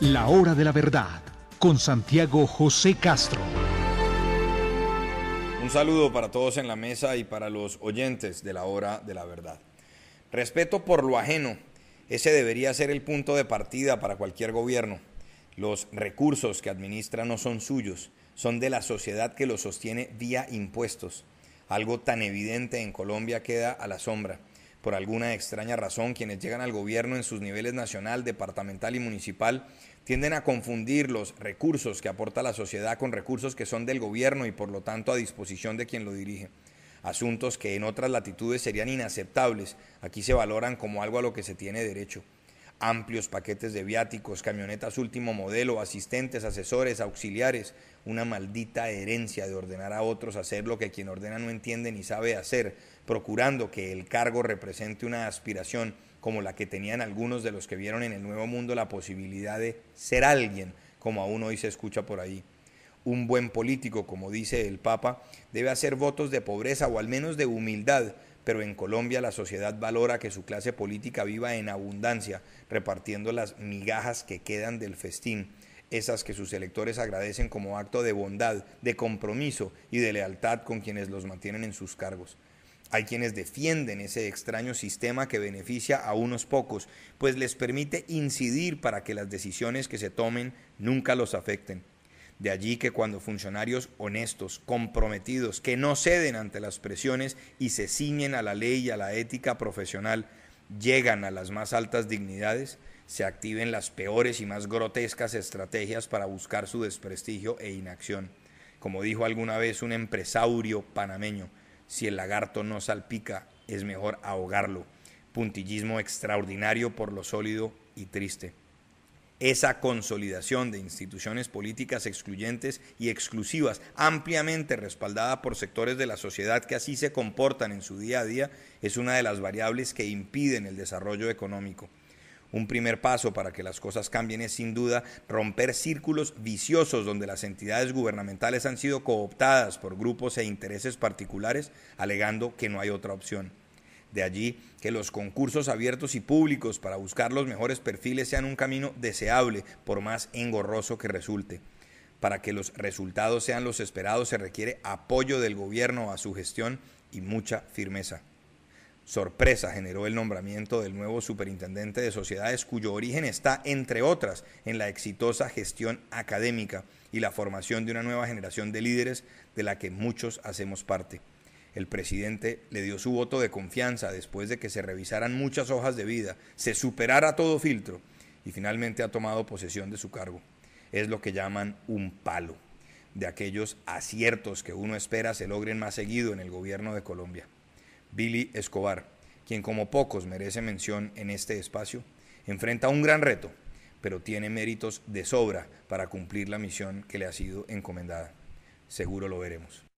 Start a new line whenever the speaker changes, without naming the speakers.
La hora de la verdad con Santiago José Castro. Un saludo para todos en la mesa y para los oyentes de la hora de la verdad. Respeto por lo ajeno, ese debería ser el punto de partida para cualquier gobierno. Los recursos que administra no son suyos, son de la sociedad que los sostiene vía impuestos. Algo tan evidente en Colombia queda a la sombra. Por alguna extraña razón, quienes llegan al gobierno en sus niveles nacional, departamental y municipal tienden a confundir los recursos que aporta la sociedad con recursos que son del gobierno y por lo tanto a disposición de quien lo dirige. Asuntos que en otras latitudes serían inaceptables, aquí se valoran como algo a lo que se tiene derecho amplios paquetes de viáticos, camionetas último modelo, asistentes, asesores, auxiliares, una maldita herencia de ordenar a otros hacer lo que quien ordena no entiende ni sabe hacer, procurando que el cargo represente una aspiración como la que tenían algunos de los que vieron en el Nuevo Mundo la posibilidad de ser alguien, como aún hoy se escucha por ahí. Un buen político, como dice el Papa, debe hacer votos de pobreza o al menos de humildad, pero en Colombia la sociedad valora que su clase política viva en abundancia, repartiendo las migajas que quedan del festín, esas que sus electores agradecen como acto de bondad, de compromiso y de lealtad con quienes los mantienen en sus cargos. Hay quienes defienden ese extraño sistema que beneficia a unos pocos, pues les permite incidir para que las decisiones que se tomen nunca los afecten. De allí que cuando funcionarios honestos, comprometidos, que no ceden ante las presiones y se ciñen a la ley y a la ética profesional, llegan a las más altas dignidades, se activen las peores y más grotescas estrategias para buscar su desprestigio e inacción. Como dijo alguna vez un empresario panameño, si el lagarto no salpica, es mejor ahogarlo. Puntillismo extraordinario por lo sólido y triste esa consolidación de instituciones políticas excluyentes y exclusivas, ampliamente respaldada por sectores de la sociedad que así se comportan en su día a día, es una de las variables que impiden el desarrollo económico. Un primer paso para que las cosas cambien es sin duda romper círculos viciosos donde las entidades gubernamentales han sido cooptadas por grupos e intereses particulares, alegando que no hay otra opción. De allí que los concursos abiertos y públicos para buscar los mejores perfiles sean un camino deseable, por más engorroso que resulte. Para que los resultados sean los esperados se requiere apoyo del gobierno a su gestión y mucha firmeza. Sorpresa generó el nombramiento del nuevo superintendente de sociedades cuyo origen está, entre otras, en la exitosa gestión académica y la formación de una nueva generación de líderes de la que muchos hacemos parte. El presidente le dio su voto de confianza después de que se revisaran muchas hojas de vida, se superara todo filtro y finalmente ha tomado posesión de su cargo. Es lo que llaman un palo, de aquellos aciertos que uno espera se logren más seguido en el gobierno de Colombia. Billy Escobar, quien como pocos merece mención en este espacio, enfrenta un gran reto, pero tiene méritos de sobra para cumplir la misión que le ha sido encomendada. Seguro lo veremos.